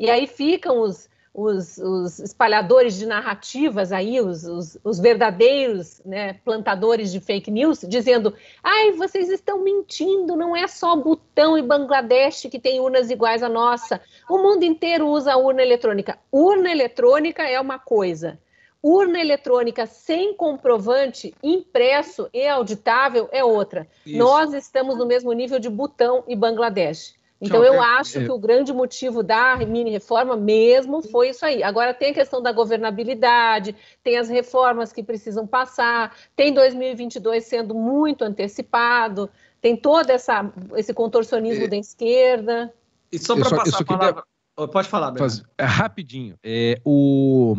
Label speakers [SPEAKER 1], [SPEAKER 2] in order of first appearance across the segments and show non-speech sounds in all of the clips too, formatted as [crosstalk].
[SPEAKER 1] E aí ficam os, os, os espalhadores de narrativas aí, os, os, os verdadeiros né, plantadores de fake news, dizendo: ai, vocês estão mentindo, não é só Butão e Bangladesh que tem urnas iguais à nossa. O mundo inteiro usa urna eletrônica. Urna eletrônica é uma coisa. Urna eletrônica sem comprovante, impresso e auditável é outra. Isso. Nós estamos no mesmo nível de Butão e Bangladesh. Então, eu acho que o grande motivo da mini reforma mesmo foi isso aí. Agora, tem a questão da governabilidade, tem as reformas que precisam passar, tem 2022 sendo muito antecipado, tem todo essa, esse contorcionismo da esquerda.
[SPEAKER 2] E só para passar a palavra. Oh, pode falar, faz, é, Rapidinho. É, o,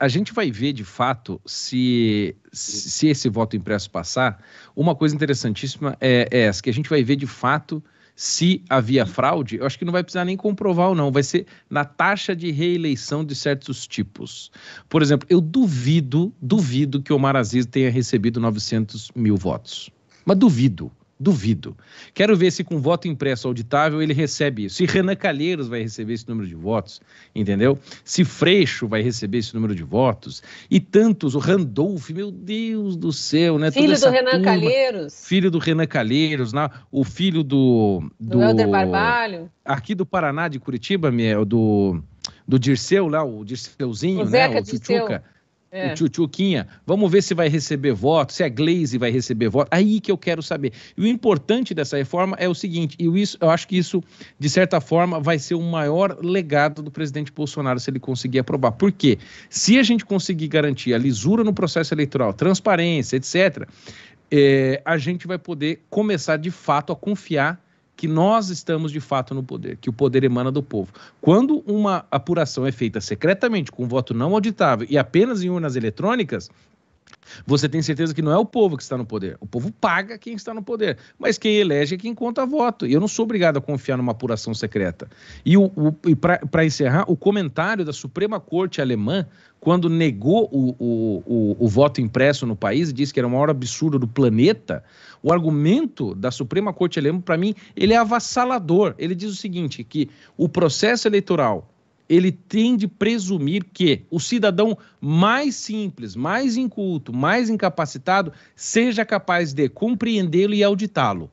[SPEAKER 2] a, gente vai ver, de fato, se, se esse voto impresso passar. Uma coisa interessantíssima é, é essa, que a gente vai ver, de fato se havia fraude, eu acho que não vai precisar nem comprovar ou não, vai ser na taxa de reeleição de certos tipos. Por exemplo, eu duvido, duvido que Omar Aziz tenha recebido 900 mil votos. Mas duvido. Duvido. Quero ver se com voto impresso auditável ele recebe isso. Se Renan Calheiros vai receber esse número de votos, entendeu? Se Freixo vai receber esse número de votos. E tantos, o Randolph, meu Deus do céu, né? Filho do Renan turma,
[SPEAKER 1] Calheiros.
[SPEAKER 2] Filho do Renan Calheiros, né? o filho do. Do, Helder Barbalho. Aqui do Paraná, de Curitiba, do, do Dirceu lá, o Dirceuzinho, o né? O Dirceu. É. O Tchutchuquinha, vamos ver se vai receber voto, se a Glaze vai receber voto. Aí que eu quero saber. E o importante dessa reforma é o seguinte, e isso, eu acho que isso, de certa forma, vai ser o maior legado do presidente Bolsonaro se ele conseguir aprovar. Por quê? Se a gente conseguir garantir a lisura no processo eleitoral, transparência, etc., é, eh, a gente vai poder começar de fato a confiar que nós estamos de fato no poder, que o poder emana do povo. Quando uma apuração é feita secretamente, com voto não auditável e apenas em urnas eletrônicas, você tem certeza que não é o povo que está no poder. O povo paga quem está no poder. Mas quem elege é quem conta voto. E eu não sou obrigado a confiar numa apuração secreta. E, o, o e para encerrar, o comentário da Suprema Corte Alemã, quando negou o, o, o, o voto impresso no país e disse que era o maior absurdo do planeta, o argumento da Suprema Corte Alemã, para mim, ele é avassalador. Ele diz o seguinte, que o processo eleitoral ele tem de presumir que o cidadão mais simples, mais inculto, mais incapacitado seja capaz de compreendê-lo e auditá-lo.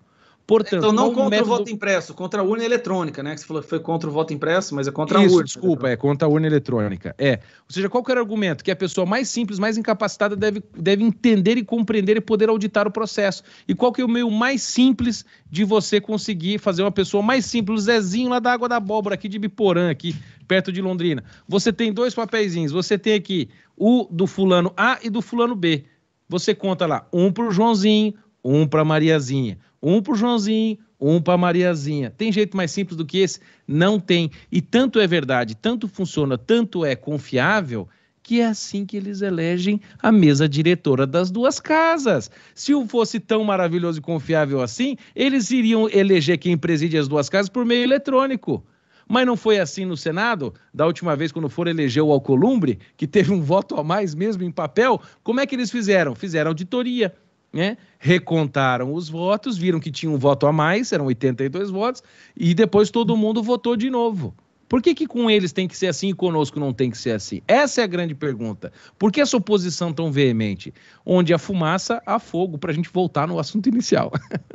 [SPEAKER 2] Portanto, então, não é contra método... o voto
[SPEAKER 3] impresso, contra a urna eletrônica,
[SPEAKER 2] né? Que você falou que foi contra o voto impresso, mas é contra Isso, a urna. Desculpa, né? é contra a urna eletrônica. É. Ou seja, qualquer argumento que a pessoa mais simples, mais incapacitada deve, deve entender e compreender e poder auditar o processo. E qual que é o meio mais simples de você conseguir fazer uma pessoa mais simples, o Zezinho lá da água da abóbora aqui de Biporã, aqui, perto de Londrina. Você tem dois papeizinhos. Você tem aqui o do fulano A e do fulano B. Você conta lá, um pro Joãozinho, um pra Mariazinha. Um pro Joãozinho, um para Mariazinha. Tem jeito mais simples do que esse? Não tem. E tanto é verdade, tanto funciona, tanto é confiável, que é assim que eles elegem a mesa diretora das duas casas. Se o fosse tão maravilhoso e confiável assim, eles iriam eleger quem preside as duas casas por meio eletrônico. Mas não foi assim no Senado, da última vez quando foram eleger o Alcolumbre, que teve um [laughs] voto a mais mesmo em papel. Como é que eles fizeram? Fizeram auditoria. Né? Recontaram os votos, viram que tinha um voto a mais, eram 82 votos, e depois todo mundo votou de novo. Por que, que com eles tem que ser assim e conosco não tem que ser assim? Essa é a grande pergunta. Por que essa oposição tão veemente? Onde a fumaça, há fogo, para a gente voltar no assunto inicial.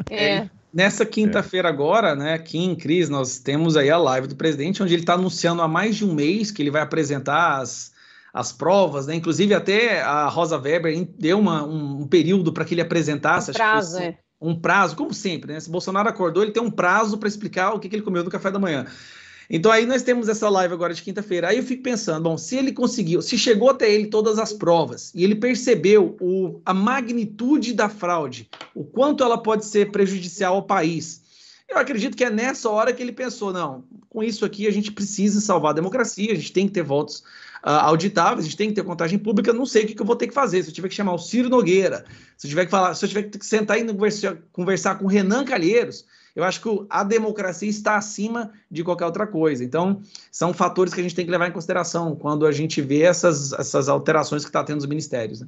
[SPEAKER 2] É. é Nessa é. quinta-feira é. agora, né, aqui em Cris, nós
[SPEAKER 3] temos aí a live do presidente, onde ele está anunciando há mais de um mês que ele vai apresentar as, as provas, né? Inclusive até a Rosa Weber deu uma, um, período para que ele apresentasse. Um prazo, é. Um prazo, como sempre, né? Se Bolsonaro acordou, ele tem um prazo para explicar o que, que ele comeu no café da manhã. Então aí nós temos essa live agora de quinta-feira. Aí eu fico pensando, bom, se ele conseguiu, se chegou até ele todas as provas e ele percebeu o, a magnitude da fraude, o quanto ela pode ser prejudicial ao país. Eu acredito que é nessa hora que ele pensou, não, com isso aqui a gente precisa salvar a democracia, a gente tem que ter votos uh, auditáveis, a gente tem que ter contagem pública, não sei o que, que, eu vou ter que fazer, se eu tiver que chamar o Ciro Nogueira, se eu tiver que falar, se eu tiver que sentar e conversar, conversar com o Renan Calheiros, eu acho que a democracia está acima de qualquer outra coisa. Então, são fatores que a gente tem que levar em consideração quando a gente vê essas, essas alterações que está tendo nos ministérios. Né?